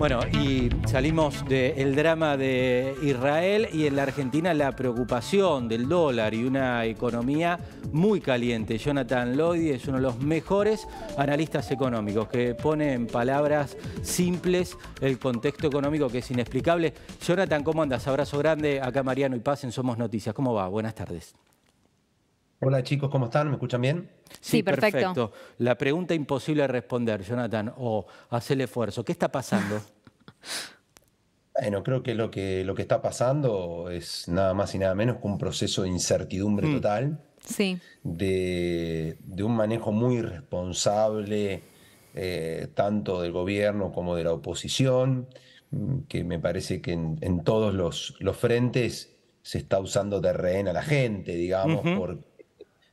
Bueno, y salimos del drama de Israel y en la Argentina la preocupación del dólar y una economía muy caliente. Jonathan Lloyd es uno de los mejores analistas económicos que pone en palabras simples el contexto económico que es inexplicable. Jonathan, ¿cómo andas? Abrazo grande. Acá Mariano y Paz en Somos Noticias. ¿Cómo va? Buenas tardes. Hola chicos, ¿cómo están? ¿Me escuchan bien? Sí, perfecto. La pregunta imposible de responder, Jonathan, o hace el esfuerzo. ¿Qué está pasando? bueno, creo que lo, que lo que está pasando es nada más y nada menos que un proceso de incertidumbre mm. total. Sí. De, un manejo muy irresponsable, eh, tanto del gobierno como de la oposición, que me parece que en, todos los, los, frentes se está usando de rehén a la gente, digamos, porque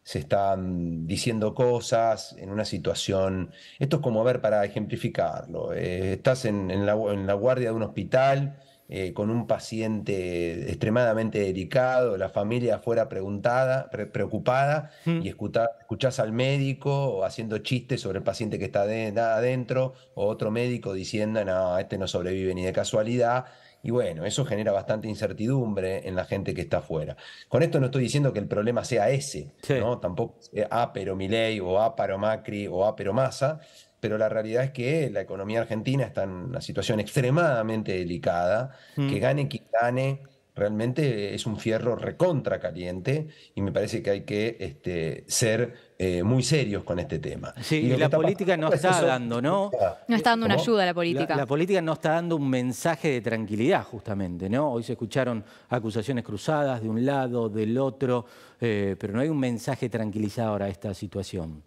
se están diciendo cosas en una situación. Esto es como ver para ejemplificarlo. Eh, estás en, la, guardia de un hospital eh, con un paciente extremadamente delicado, la familia afuera preguntada, preocupada, hmm. y escuchas escuchás al médico haciendo chistes sobre el paciente que está adentro, o otro médico diciendo, no, este no sobrevive ni de casualidad. Y bueno, eso genera bastante incertidumbre en la gente que está afuera. Con esto no estoy diciendo que el problema sea ese, ¿no? Tampoco a pero Milei o a pero Macri o a pero Massa, pero la realidad es que la economía argentina está en una situación extremadamente delicada, mm. que gane quien gane, realmente es un fierro recontra caliente y me parece que hay que este, ser eh, muy serios con este tema. Sí, y, la política no está, dando, ¿no? No está dando una ayuda a la política. La, política no está dando un mensaje de tranquilidad, justamente, ¿no? Hoy se escucharon acusaciones cruzadas de un lado, del otro, eh, pero no hay un mensaje tranquilizador a esta situación.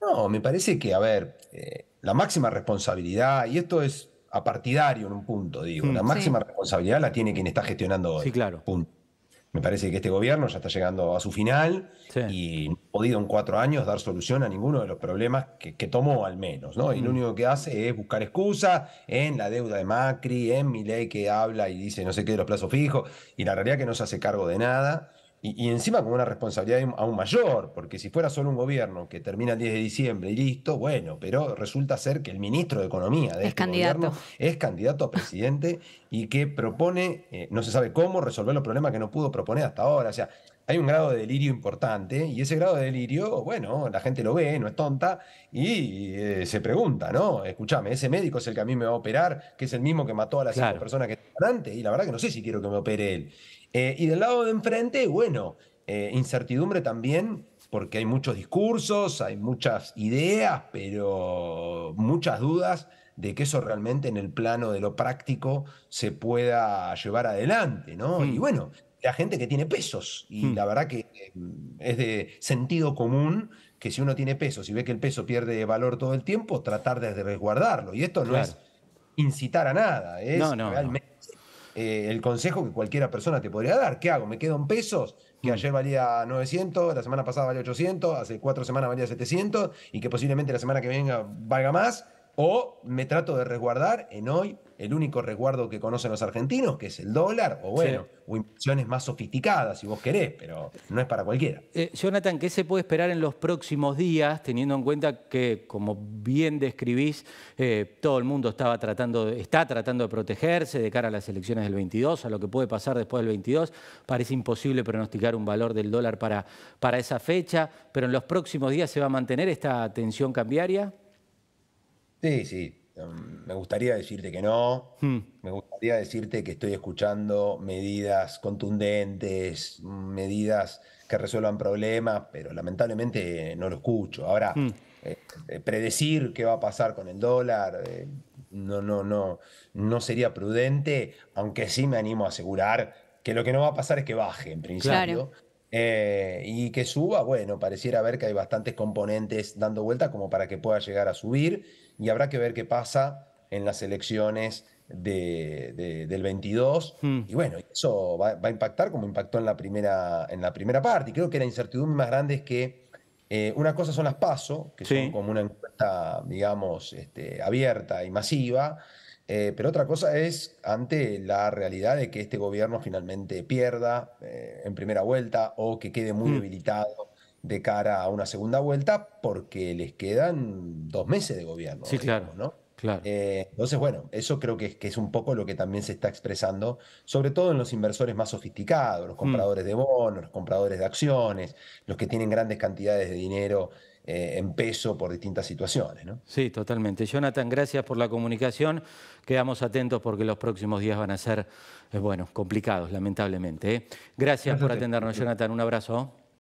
No, me parece que, a ver, eh, la máxima responsabilidad, y esto es a partidario en un punto, digo, mm. la máxima responsabilidad la tiene quien está gestionando hoy. Sí, claro. Punto. Me parece que este gobierno ya está llegando a su final y no ha podido en cuatro años dar solución a ninguno de los problemas que, tomó al menos, ¿no? Y lo mm. único que hace es buscar excusas en la deuda de Macri, en mi ley que habla y dice no sé qué de los plazos fijos, y la realidad es que no se hace cargo de nada. Y, encima con una responsabilidad aún mayor, porque si fuera solo un gobierno que termina el 10 de diciembre y listo, bueno, pero resulta ser que el ministro de Economía de este candidato. gobierno es candidato a presidente y que propone, eh, no se sabe cómo, resolver los problemas que no pudo proponer hasta ahora. O sea, hay un grado de delirio importante y ese grado de delirio, bueno, la gente lo ve, no es tonta y eh, se pregunta, ¿no? Escúchame, ese médico es el que a mí me va a operar, que es el mismo que mató a las cinco personas que estaban antes y la verdad que no sé si quiero que me opere él. Eh, y del lado de enfrente, bueno, eh, incertidumbre también porque hay muchos discursos, hay muchas ideas, pero muchas dudas de que eso realmente en el plano de lo práctico se pueda llevar adelante, ¿no? Y hmm. bueno, la gente que tiene pesos, y hmm. la verdad que mm, es de sentido común que si uno tiene pesos y ve que el peso pierde valor todo el tiempo, tratar de resguardarlo. Y esto no es incitar a nada, es realmente eh, el consejo que cualquiera persona te podría dar. ¿Qué hago? ¿Me quedo en pesos? que hmm. ayer valía 900, la semana pasada valía 800, hace cuatro semanas valía 700 y que posiblemente la semana que venga valga más o me trato de resguardar en hoy el único resguardo que conocen los argentinos, que es el dólar, o bueno, o inversiones más sofisticadas si vos querés, pero no es para cualquiera. Eh, Jonathan, ¿qué se puede esperar en los próximos días, teniendo en cuenta que, como bien describís, eh, todo el mundo estaba tratando, está tratando de protegerse de cara a las elecciones del 22, a lo que puede pasar después del 22? Parece imposible pronosticar un valor del dólar para, para esa fecha, pero en los próximos días se va a mantener esta tensión cambiaria. Sí, sí. Em, me gustaría decirte que no. Hmm. Me gustaría decirte que estoy escuchando medidas contundentes, medidas que resuelvan problemas, pero lamentablemente no lo escucho. Ahora, hmm. eh, eh, predecir qué va a pasar con el dólar, eh, no, no, no, no sería prudente, aunque sí me animo a asegurar que lo que no va a pasar es que baje, en principio. Eh, y que suba, bueno, pareciera ver que hay bastantes componentes dando vuelta como para que pueda llegar a subir y habrá que ver qué pasa en las elecciones del 22. Hmm. Y bueno, eso va, a impactar como impactó en la primera, en la primera parte. Y creo que la incertidumbre más grande es que eh, una cosa son las PASO, que son como una encuesta, digamos, este, abierta y masiva, eh, pero otra cosa es ante la realidad de que este gobierno finalmente pierda eh, en primera vuelta o que quede muy mm. debilitado de cara a una segunda vuelta porque les quedan dos meses de gobierno. Sí, claro. ¿no? Claro. Eh, entonces, bueno, eso creo que es, que es, un poco lo que también se está expresando, sobre todo en los inversores más sofisticados, los mm. compradores de bonos, los compradores de acciones, los que tienen grandes cantidades de dinero eh, en peso por distintas situaciones. ¿no? Sí, totalmente. Jonathan, gracias por la comunicación. Quedamos atentos porque los próximos días van a ser, eh, bueno, complicados, lamentablemente. ¿eh? gracias por atendernos, Jonathan. Un abrazo.